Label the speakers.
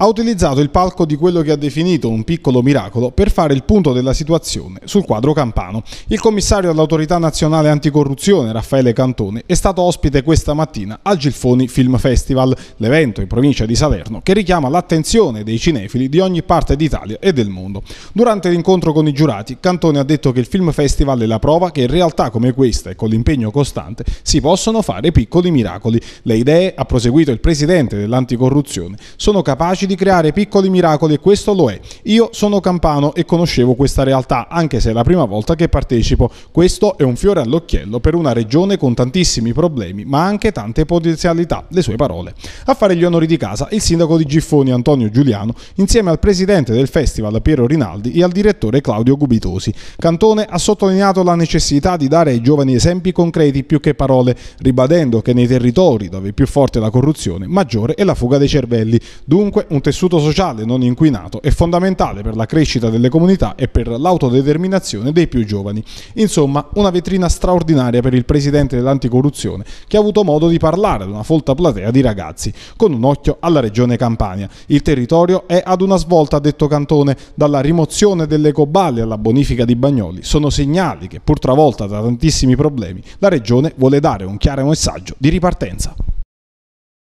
Speaker 1: ha utilizzato il palco di quello che ha definito un piccolo miracolo per fare il punto della situazione sul quadro campano. Il commissario all'autorità Nazionale Anticorruzione, Raffaele Cantone, è stato ospite questa mattina al Gilfoni Film Festival, l'evento in provincia di Salerno che richiama l'attenzione dei cinefili di ogni parte d'Italia e del mondo. Durante l'incontro con i giurati, Cantone ha detto che il Film Festival è la prova che in realtà come questa e con l'impegno costante si possono fare piccoli miracoli. Le idee, ha proseguito il presidente dell'anticorruzione, sono capaci di creare piccoli miracoli e questo lo è. Io sono campano e conoscevo questa realtà, anche se è la prima volta che partecipo. Questo è un fiore all'occhiello per una regione con tantissimi problemi, ma anche tante potenzialità, le sue parole. A fare gli onori di casa il sindaco di Giffoni Antonio Giuliano, insieme al presidente del festival Piero Rinaldi e al direttore Claudio Gubitosi. Cantone ha sottolineato la necessità di dare ai giovani esempi concreti più che parole, ribadendo che nei territori dove è più forte la corruzione, maggiore è la fuga dei cervelli. Dunque un un tessuto sociale non inquinato è fondamentale per la crescita delle comunità e per l'autodeterminazione dei più giovani. Insomma, una vetrina straordinaria per il presidente dell'anticorruzione che ha avuto modo di parlare ad una folta platea di ragazzi, con un occhio alla regione Campania. Il territorio è ad una svolta, ha detto Cantone, dalla rimozione delle coballe alla bonifica di Bagnoli. Sono segnali che, pur travolta da tantissimi problemi, la regione vuole dare un chiaro messaggio di ripartenza.